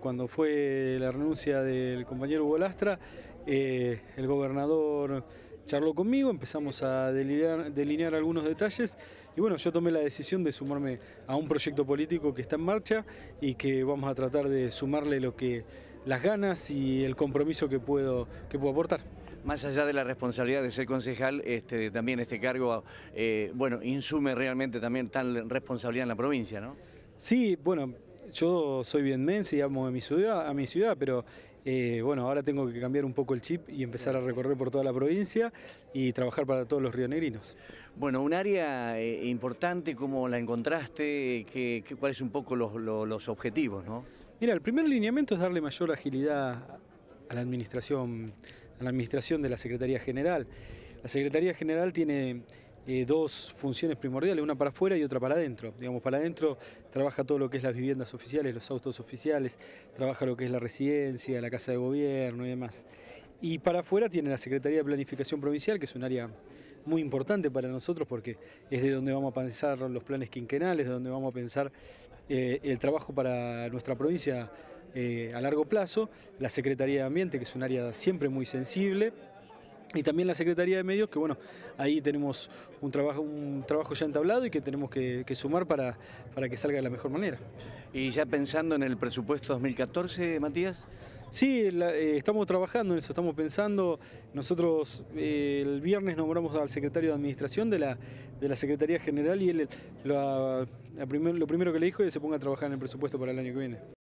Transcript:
cuando fue la renuncia del compañero Hugo eh, el gobernador charló conmigo, empezamos a delinear, algunos detalles y bueno, yo tomé la decisión de sumarme a un proyecto político que está en marcha y que vamos a tratar de sumarle lo que las ganas y el compromiso que puedo, que puedo aportar. Más allá de la responsabilidad de ser concejal, este, también este cargo, eh, bueno, insume realmente también tal responsabilidad en la provincia, ¿no? Sí, bueno, yo soy bienmense y amo a mi ciudad, a mi ciudad pero eh, bueno, ahora tengo que cambiar un poco el chip y empezar a recorrer por toda la provincia y trabajar para todos los rionegrinos. Bueno, un área eh, importante, ¿cómo la encontraste? cuáles son un poco los, objetivos? ¿no? Mira, el primer lineamiento es darle mayor agilidad a la administración, a la administración de la Secretaría General. La Secretaría General tiene eh, dos funciones primordiales, una para afuera y otra para adentro. Digamos, para adentro trabaja todo lo que es las viviendas oficiales, los autos oficiales, trabaja lo que es la residencia, la casa de gobierno y demás. Y para afuera tiene la Secretaría de Planificación Provincial, que es un área muy importante para nosotros porque es de donde vamos a pensar los planes quinquenales, de donde vamos a pensar eh, el trabajo para nuestra provincia eh, a largo plazo, la Secretaría de Ambiente, que es un área siempre muy sensible, y también la Secretaría de Medios, que bueno, ahí tenemos un trabajo, un trabajo ya entablado y que tenemos que, sumar para, para que salga de la mejor manera. ¿Y ya pensando en el presupuesto 2014, Matías? Sí, eh, estamos trabajando en eso, estamos pensando. Nosotros eh, el viernes nombramos al secretario de Administración de la, de la Secretaría General y él lo primero que le dijo es que se ponga a trabajar en el presupuesto para el año que viene.